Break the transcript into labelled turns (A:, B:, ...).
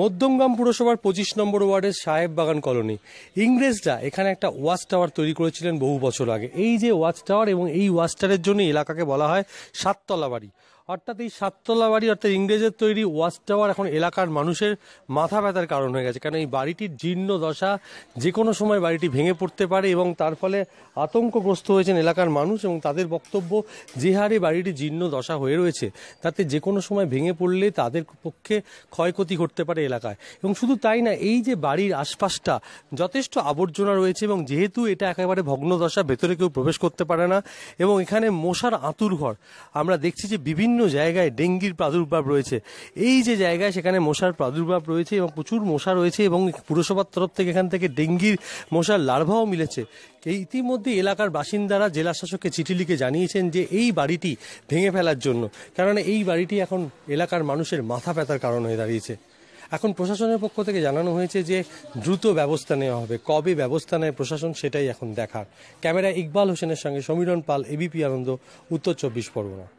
A: মধ্যমগ্রাম পুরসভার পঁচিশ নম্বর ওয়ার্ডের সাহেব বাগান কলোনি ইংরেজরা এখানে একটা ওয়াচ টাওয়ার তৈরি করেছিলেন বহু বছর আগে এই যে ওয়াচ টাওয়ার এবং এই ওয়াচ টাওয়ারের জন্য এলাকাকে বলা হয় সাততলা বাড়ি অর্থাৎ এই সাততলা বাড়ি অর্থাৎ ইংরেজের তৈরি ওয়াচ টাওয়ার এখন এলাকার মানুষের মাথা ব্যথার কারণ হয়ে গেছে কারণ এই বাড়িটির জীর্ণ দশা যে কোনো সময় বাড়িটি ভেঙে পড়তে পারে এবং তার ফলে আতঙ্কগ্রস্ত হয়েছেন এলাকার মানুষ এবং তাদের বক্তব্য যে হারে বাড়িটি জীর্ণ দশা হয়ে রয়েছে তাতে যে কোনো সময় ভেঙে পড়লে তাদের পক্ষে ক্ষয়ক্ষতি ঘটতে পারে এলাকায় এবং শুধু তাই না এই যে বাড়ির আশপাশটা যথেষ্ট আবর্জনা রয়েছে এবং যেহেতু এটা একেবারে ভগ্নদশা ভেতরে কেউ প্রবেশ করতে পারে না এবং এখানে মশার আঁতুর ঘর আমরা দেখছি যে বিভিন্ন জায়গায় ডেঙ্গির প্রাদুর্ভাব রয়েছে এই যে জায়গায় সেখানে মশার প্রাদুর্ভাব রয়েছে এবং প্রচুর মশা রয়েছে এবং পুরসভার তরফ থেকে এখান থেকে ডেঙ্গির মশার লার্ভাও মিলেছে এই ইতিমধ্যে এলাকার বাসিন্দারা জেলা শাসককে চিঠি লিখে জানিয়েছেন যে এই বাড়িটি ভেঙে ফেলার জন্য কেননা এই বাড়িটি এখন এলাকার মানুষের মাথা ব্যথার কারণ হয়ে দাঁড়িয়েছে এখন প্রশাসনের পক্ষ থেকে জানানো হয়েছে যে দ্রুত ব্যবস্থা নেওয়া হবে কবে ব্যবস্থা নেয় প্রশাসন সেটাই এখন দেখার ক্যামেরা ইকবাল হোসেনের সঙ্গে সমীরণ পাল এবিপি আনন্দ উত্তর চব্বিশ পরগনা